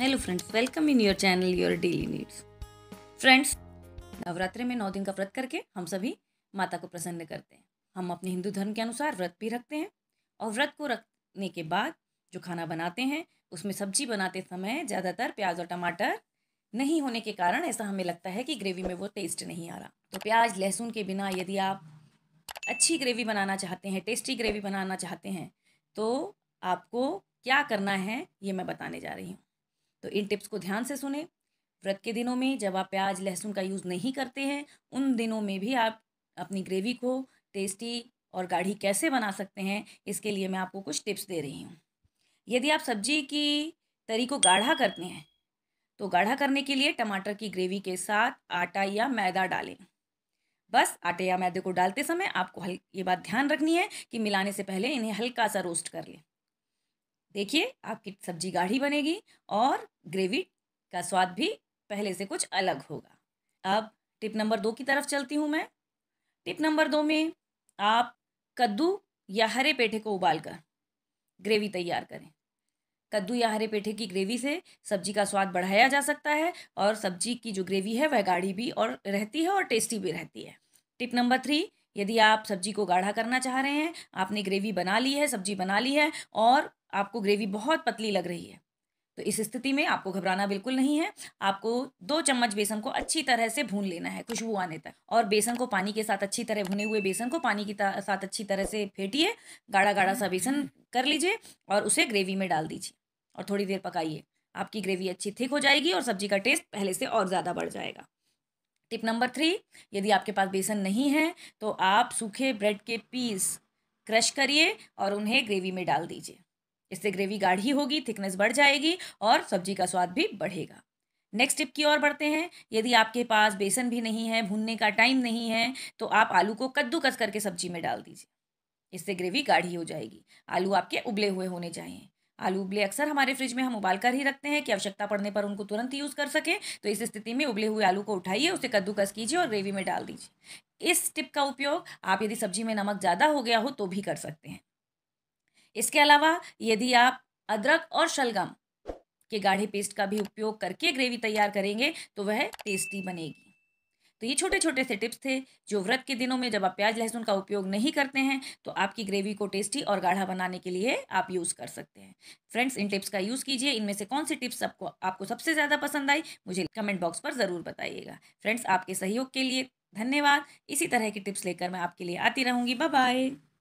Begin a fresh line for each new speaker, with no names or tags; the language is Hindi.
hello friends welcome in your channel your daily needs friends Navratri में नौ दिन का व्रत करके हम सभी माता को प्रसन्न करते हैं हम अपने हिंदू धर्म के अनुसार व्रत भी रखते हैं और व्रत को रखने के बाद जो खाना बनाते हैं उसमें सब्जी बनाते समय ज़्यादातर प्याज और टमाटर नहीं होने के कारण ऐसा हमें लगता है कि ग्रेवी में वो टेस्ट नहीं आ रहा तो प्याज लहसुन के बिना यदि आप अच्छी ग्रेवी बनाना चाहते हैं टेस्टी ग्रेवी बनाना चाहते हैं तो आपको क्या करना है ये मैं बताने जा रही हूँ तो इन टिप्स को ध्यान से सुने व्रत के दिनों में जब आप प्याज लहसुन का यूज़ नहीं करते हैं उन दिनों में भी आप अपनी ग्रेवी को टेस्टी और गाढ़ी कैसे बना सकते हैं इसके लिए मैं आपको कुछ टिप्स दे रही हूँ यदि आप सब्जी की तरी को गाढ़ा करते हैं तो गाढ़ा करने के लिए टमाटर की ग्रेवी के साथ आटा या मैदा डालें बस आटे या मैदे को डालते समय आपको हल ये बात ध्यान रखनी है कि मिलाने से पहले इन्हें हल्का सा रोस्ट कर लें देखिए आपकी सब्जी गाढ़ी बनेगी और ग्रेवी का स्वाद भी पहले से कुछ अलग होगा अब टिप नंबर दो की तरफ चलती हूँ मैं टिप नंबर दो में आप कद्दू या हरे पेठे को उबाल कर ग्रेवी तैयार करें कद्दू या हरे पेठे की ग्रेवी से सब्जी का स्वाद बढ़ाया जा सकता है और सब्जी की जो ग्रेवी है वह गाढ़ी भी और रहती है और टेस्टी भी रहती है टिप नंबर थ्री यदि आप सब्जी को गाढ़ा करना चाह रहे हैं आपने ग्रेवी बना ली है सब्जी बना ली है और आपको ग्रेवी बहुत पतली लग रही है तो इस स्थिति में आपको घबराना बिल्कुल नहीं है आपको दो चम्मच बेसन को अच्छी तरह से भून लेना है खुशबू आने तक और बेसन को पानी के साथ अच्छी तरह भुने हुए बेसन को पानी के साथ अच्छी तरह से फेंटिए गाढ़ा गाढ़ा सा बेसन कर लीजिए और उसे ग्रेवी में डाल दीजिए और थोड़ी देर पकाइए आपकी ग्रेवी अच्छी थिक हो जाएगी और सब्जी का टेस्ट पहले से और ज़्यादा बढ़ जाएगा टिप नंबर थ्री यदि आपके पास बेसन नहीं है तो आप सूखे ब्रेड के पीस क्रश करिए और उन्हें ग्रेवी में डाल दीजिए इससे ग्रेवी गाढ़ी होगी थिकनेस बढ़ जाएगी और सब्जी का स्वाद भी बढ़ेगा नेक्स्ट टिप की ओर बढ़ते हैं यदि आपके पास बेसन भी नहीं है भूनने का टाइम नहीं है तो आप आलू को कद्दूकस करके सब्जी में डाल दीजिए इससे ग्रेवी गाढ़ी हो जाएगी आलू आपके उबले हुए होने चाहिए आलू उबले अक्सर हमारे फ्रिज में हम उबाल कर ही रखते हैं कि आवश्यकता पड़ने पर उनको तुरंत यूज़ कर सकें तो इस स्थिति में उबले हुए आलू को उठाइए उसे कद्दूकस कीजिए और ग्रेवी में डाल दीजिए इस टिप का उपयोग आप यदि सब्जी में नमक ज़्यादा हो गया हो तो भी कर सकते हैं इसके अलावा यदि आप अदरक और शलगम के गाढ़े पेस्ट का भी उपयोग करके ग्रेवी तैयार करेंगे तो वह टेस्टी बनेगी तो ये छोटे छोटे से टिप्स थे जो व्रत के दिनों में जब आप प्याज लहसुन का उपयोग नहीं करते हैं तो आपकी ग्रेवी को टेस्टी और गाढ़ा बनाने के लिए आप यूज़ कर सकते हैं फ्रेंड्स इन टिप्स का यूज़ कीजिए इनमें से कौन सी टिप्स आपको आपको सबसे ज़्यादा पसंद आई मुझे कमेंट बॉक्स पर ज़रूर बताइएगा फ्रेंड्स आपके सहयोग के लिए धन्यवाद इसी तरह की टिप्स लेकर मैं आपके लिए आती रहूँगी बाय